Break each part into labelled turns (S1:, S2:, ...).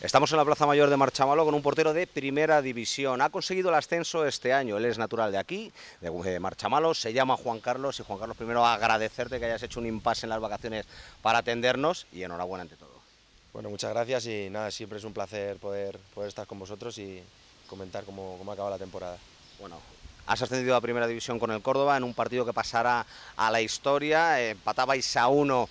S1: Estamos en la Plaza Mayor de Marchamalo con un portero de primera división. Ha conseguido el ascenso este año. Él es natural de aquí, de Marchamalo. Se llama Juan Carlos. Y Juan Carlos, primero agradecerte que hayas hecho un impasse en las vacaciones para atendernos y enhorabuena ante todo. Bueno, muchas
S2: gracias y nada, siempre es un placer poder, estar con vosotros y comentar cómo, cómo acaba la temporada.
S1: Bueno, has ascendido a Primera División con el Córdoba en un partido que pasará a la historia. Empatabais a uno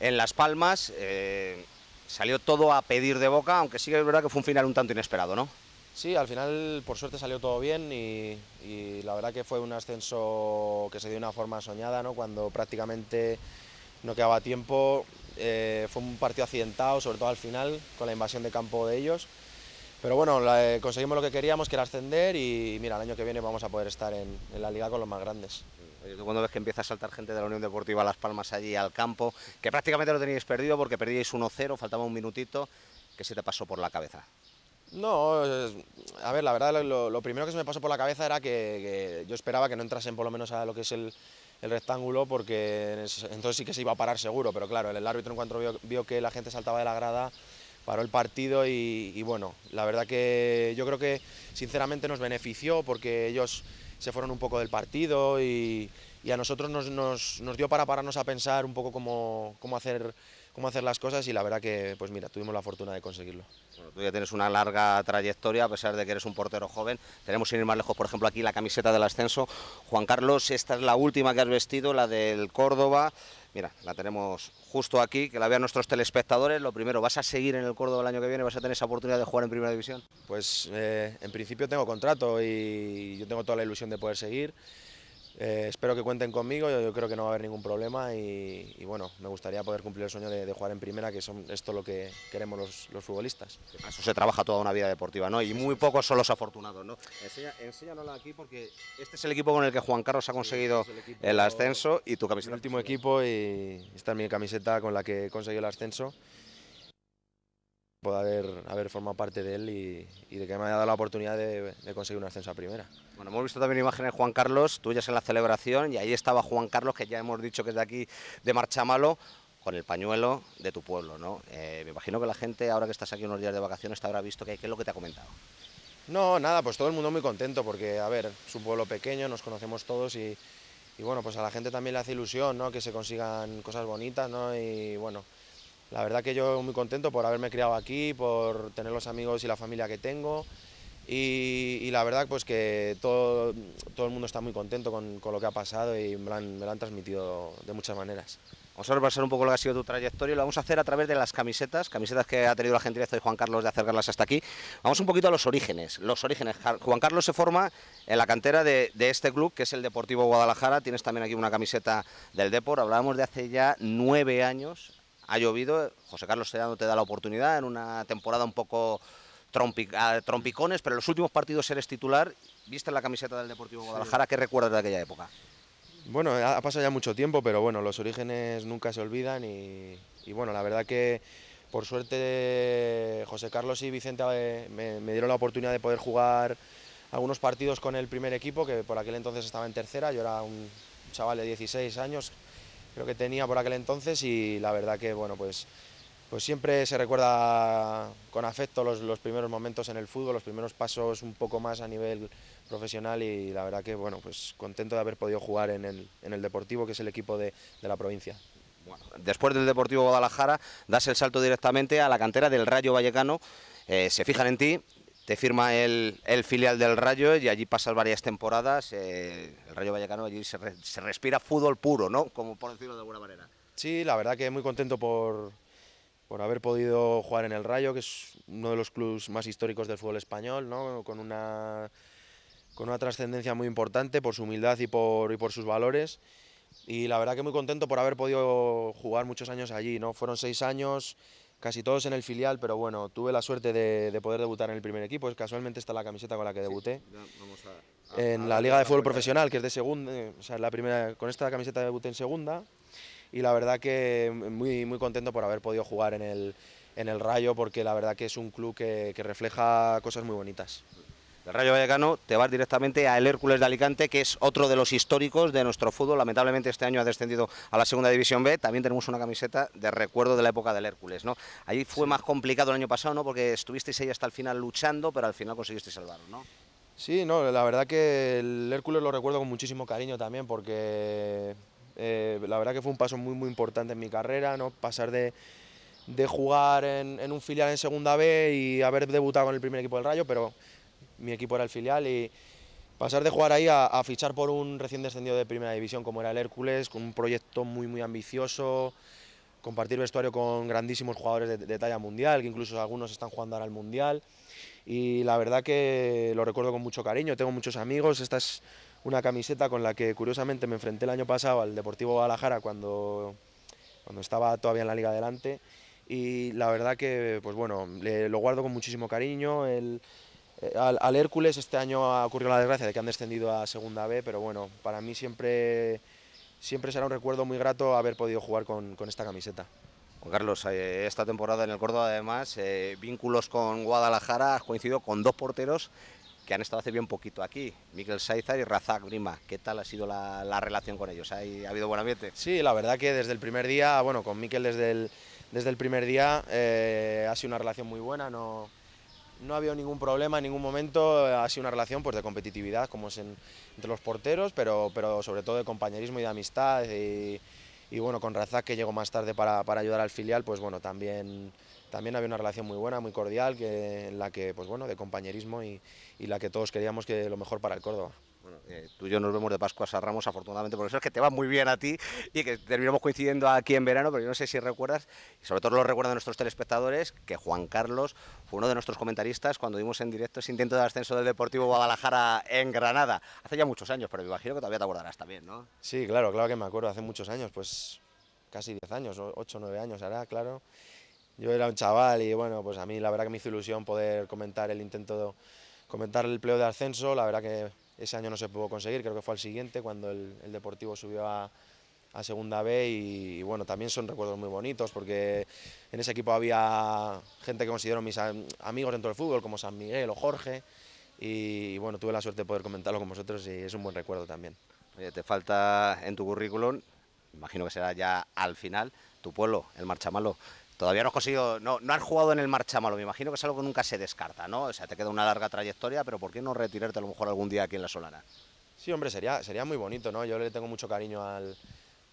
S1: en Las Palmas. Eh, Salió todo a pedir de boca, aunque sí que es verdad que fue un final un tanto inesperado, ¿no?
S2: Sí, al final por suerte salió todo bien y, la verdad que fue un ascenso que se dio de una forma soñada, ¿no? Cuando prácticamente no quedaba tiempo, eh, fue un partido accidentado, sobre todo al final, con la invasión de campo de ellos. Pero bueno, eh, conseguimos lo que queríamos, que era ascender y, mira, el año que viene vamos a poder estar en la liga con los más grandes. Eh, cuando ves que empieza a saltar gente de la Unión
S1: Deportiva Las Palmas allí al campo, que prácticamente lo teníais perdido porque perdíais 1-0, faltaba un minutito, que se te pasó por la cabeza?
S2: No, a ver, la verdad, lo, primero que se me pasó por la cabeza era que, yo esperaba que no entrasen por lo menos a lo que es el, rectángulo, porque entonces sí que se iba a parar seguro, pero claro, el, árbitro en cuanto vio, que la gente saltaba de la grada, paró el partido y bueno, la verdad que yo creo que sinceramente nos benefició porque ellos se fueron un poco del partido y, a nosotros nos, nos, nos, dio para pararnos a pensar un poco cómo hacer cómo hacer las cosas y la verdad que, pues mira, tuvimos la
S1: fortuna de conseguirlo. tú ya tienes una larga trayectoria, a pesar de que eres un portero joven. Tenemos, sin ir más lejos, por ejemplo, aquí la camiseta del ascenso. Juan Carlos, esta es la última que has vestido, la del Córdoba. Mira, la tenemos justo aquí, que la vean nuestros telespectadores. Lo primero, ¿vas a seguir en el
S2: Córdoba el año que viene? ¿Vas a tener esa oportunidad de jugar en Primera División? Pues eh, en principio tengo contrato y yo tengo toda la ilusión de poder seguir. Eh, espero que cuenten conmigo, yo, creo que no va a haber ningún problema y, bueno, me gustaría poder cumplir el sueño de, jugar en primera, que son, esto lo que queremos los, los, futbolistas. Eso
S1: se trabaja toda una vida deportiva, ¿no? Y muy pocos son los afortunados, ¿no? aquí porque
S2: este es el equipo con el que Juan Carlos ha conseguido este el, ascenso y tu camiseta. El último equipo y esta es mi camiseta con la que he conseguido el ascenso por haber, formado parte de él y, de que me haya dado la oportunidad de, conseguir una ascenso a primera.
S1: Bueno, hemos visto también imágenes de Juan Carlos, tuyas en la celebración, y ahí estaba Juan Carlos, que ya hemos dicho que es de aquí, de Marcha Malo, con el pañuelo de tu pueblo, ¿no? Eh, me imagino que la gente, ahora que estás aquí unos días de vacaciones, te habrá visto que, qué es lo que te ha comentado.
S2: No, nada, pues todo el mundo muy contento, porque, a ver, es un pueblo pequeño, nos conocemos todos y, y bueno, pues a la gente también le hace ilusión, ¿no? Que se consigan cosas bonitas, ¿no? Y bueno, la verdad que yo muy contento por haberme criado aquí, por tener los amigos y la familia que tengo. Y, la verdad pues que todo, el mundo está muy contento con, lo que ha pasado y me lo, han, transmitido de muchas maneras. Vamos a repasar un poco lo que ha sido tu trayectoria. Lo vamos a hacer a través de las camisetas, camisetas que ha tenido
S1: la gentileza de Juan Carlos de acercarlas hasta aquí. Vamos un poquito a los orígenes. Los orígenes. Juan Carlos se forma en la cantera de, de este club, que es el Deportivo Guadalajara. Tienes también aquí una camiseta del Depor. Hablábamos de hace ya nueve años ha llovido. José Carlos te da la oportunidad en una temporada un poco trompicones, pero los últimos partidos eres titular. Viste la camiseta del Deportivo Guadalajara, ¿qué
S2: recuerdas de aquella época? Bueno, ha pasado ya mucho tiempo, pero bueno, los orígenes nunca se olvidan y, bueno, la verdad que por suerte José Carlos y Vicente eh, me, me, dieron la oportunidad de poder jugar algunos partidos con el primer equipo, que por aquel entonces estaba en tercera, yo era un chaval de 16 años, creo que tenía por aquel entonces y la verdad que bueno pues pues siempre se recuerda con afecto los, primeros momentos en el fútbol, los primeros pasos un poco más a nivel profesional y la verdad que bueno, pues contento de haber podido jugar en el, en el Deportivo, que es el equipo de, la provincia.
S1: después del Deportivo Guadalajara, das el salto directamente a la cantera del Rayo Vallecano, eh, se fijan en ti, te firma el, el, filial del Rayo y allí pasas varias temporadas. Eh, el Rayo Vallecano allí se, respira fútbol puro, ¿no? Como por decirlo de alguna
S2: manera. Sí, la verdad que muy contento por, por haber podido jugar en el Rayo, que es uno de los clubes más históricos del fútbol español, ¿no? Con una, con una trascendencia muy importante por su humildad y por, y por sus valores. Y la verdad que muy contento por haber podido jugar muchos años allí, ¿no? Fueron seis años casi todos en el filial, pero bueno, tuve la suerte de, poder debutar en el primer equipo. Casualmente está la camiseta con la que debuté. en la Liga de Fútbol Profesional, que es de segunda, eh, o sea, la primera, con esta camiseta debuté en segunda. Y la verdad que muy, muy contento por haber podido jugar en el, en el Rayo, porque la verdad que es un club que refleja cosas muy bonitas. El Rayo Vallecano, te va
S1: directamente al Hércules de Alicante, que es otro de los históricos de nuestro fútbol. Lamentablemente este año ha descendido a la Segunda División B. También tenemos una camiseta de recuerdo de la época del Hércules, ¿no? Ahí fue más complicado el año
S2: pasado, ¿no? Porque estuvisteis ahí hasta el final luchando, pero al final conseguisteis salvarlo, ¿no? Sí, no, la verdad que el Hércules lo recuerdo con muchísimo cariño también, porque eh, la verdad que fue un paso muy, muy importante en mi carrera, ¿no? Pasar de jugar en, en, un filial en segunda B y haber debutado en el primer equipo del Rayo, pero mi equipo era el filial y pasar de jugar ahí a, fichar por un recién descendido de primera división como era el Hércules, con un proyecto muy, muy ambicioso, compartir vestuario con grandísimos jugadores de, talla mundial, que incluso algunos están jugando ahora al mundial. Y la verdad que lo recuerdo con mucho cariño, tengo muchos amigos, esta es una camiseta con la que curiosamente me enfrenté el año pasado al Deportivo Guadalajara cuando, cuando estaba todavía en la liga adelante y la verdad que pues bueno, lo guardo con muchísimo cariño, el, eh, al, Hércules este año ha ocurrido la desgracia de que han descendido a Segunda B, pero bueno, para mí siempre, siempre será un recuerdo muy grato haber podido jugar con, esta camiseta. Juan Carlos, eh, esta temporada en el Córdoba además,
S1: eh, vínculos con Guadalajara, has coincidido con dos porteros que han estado hace bien poquito aquí, Miguel Saizar y Razak Grima. ¿Qué tal ha sido la, relación con ellos? ¿Ha habido buen ambiente? Sí, la
S2: verdad que desde el primer día, bueno, con Miquel desde el, desde el primer día ha sido una relación muy buena, no no ha habido ningún problema en ningún momento, ha sido una relación pues, de competitividad como es entre los porteros, pero, pero sobre todo de compañerismo y de amistad y, bueno, con Razak que llegó más tarde para, ayudar al filial, pues bueno, también, también había una relación muy buena, muy cordial, que, en la que, pues bueno, de compañerismo y, y la que todos queríamos que lo mejor para el Córdoba. Bueno, eh, tú y yo nos vemos de Pascua a Ramos, afortunadamente, por eso es que te va muy bien a ti y que
S1: terminamos coincidiendo aquí en verano, pero yo no sé si recuerdas, y sobre todo lo recuerdan nuestros telespectadores, que Juan Carlos fue uno de nuestros comentaristas cuando dimos en directo ese intento de ascenso del Deportivo Guadalajara en
S2: Granada. Hace ya muchos años, pero me imagino que todavía te acordarás también, ¿no? Sí, claro, claro que me acuerdo, hace muchos años, pues casi 10 años, 8 o 9 años hará, claro. Yo era un chaval y bueno, pues a mí la verdad que me hizo ilusión poder comentar el intento, comentar el pleo de ascenso, la verdad que ese año no se pudo conseguir, creo que fue al siguiente cuando el, Deportivo subió a, Segunda B y, bueno, también son recuerdos muy bonitos porque en ese equipo había gente que considero mis amigos dentro del fútbol como San Miguel o Jorge y, y bueno, tuve la suerte de poder comentarlo con vosotros y es un buen recuerdo también.
S1: Oye, te falta en tu currículum, imagino que será ya al final, tu pueblo, el Marchamalo. Todavía no has no, no jugado en el marchamalo, me imagino que es algo que nunca se descarta, ¿no? O sea, te queda una larga trayectoria, pero ¿por qué no retirarte a lo mejor algún día aquí en La Solana?
S2: Sí, hombre, sería, sería muy bonito, ¿no? Yo le tengo mucho cariño al,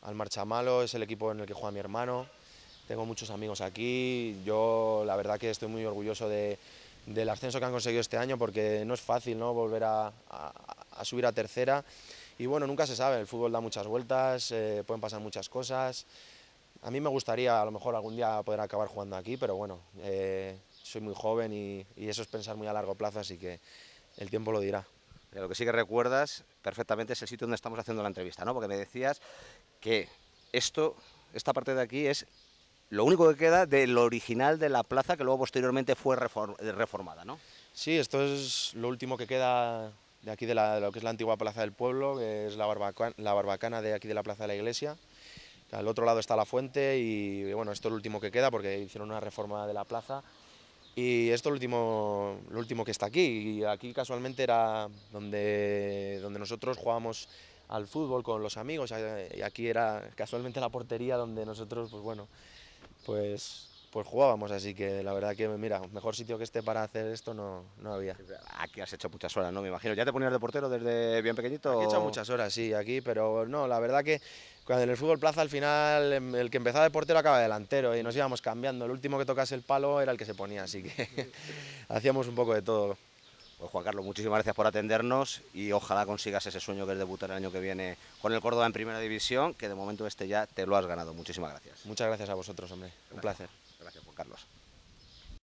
S2: al marchamalo, es el equipo en el que juega mi hermano, tengo muchos amigos aquí, yo la verdad que estoy muy orgulloso del ascenso que han conseguido este año porque no es fácil, ¿no? Volver a, subir a tercera y bueno, nunca se sabe, el fútbol da muchas vueltas, eh, pueden pasar muchas cosas. A mí me gustaría a lo mejor algún día poder acabar jugando aquí, pero bueno, eh, soy muy joven y, eso es pensar muy a largo plazo, así que el tiempo lo dirá. lo que sí
S1: que recuerdas perfectamente es el sitio donde estamos haciendo la entrevista, ¿no? Porque me decías que esto, esta parte de aquí es lo único que queda del original de la plaza que luego posteriormente
S2: fue reformada, ¿no? Sí, esto es lo último que queda de aquí de, lo que es la antigua plaza del pueblo, que es la barbacana de aquí de la plaza de la iglesia al otro lado está la fuente y bueno, esto es lo último que queda porque hicieron una reforma de la plaza y esto es lo último, lo último que está aquí. Y aquí casualmente era donde, donde nosotros jugábamos al fútbol con los amigos y aquí era casualmente la portería donde nosotros, pues bueno, pues pues jugábamos, así que la verdad que, mira, mejor sitio que este para hacer esto no, no había.
S1: Aquí has hecho muchas horas, ¿no? Me
S2: imagino. ¿Ya te ponías de portero desde bien pequeñito? he hecho muchas horas, sí, aquí, pero no, la verdad que en el fútbol plaza al final em, el que empezaba de portero acaba de delantero y nos íbamos cambiando. El último que tocase el palo era el que se ponía, así que hacíamos un poco de todo. Pues Juan Carlos, muchísimas gracias por atendernos y
S1: ojalá consigas ese sueño que es debutar el año que viene con el Córdoba en Primera División, que de momento este ya te lo has ganado. Muchísimas gracias. Muchas gracias a vosotros, hombre. Un placer. Gracias, Juan Carlos.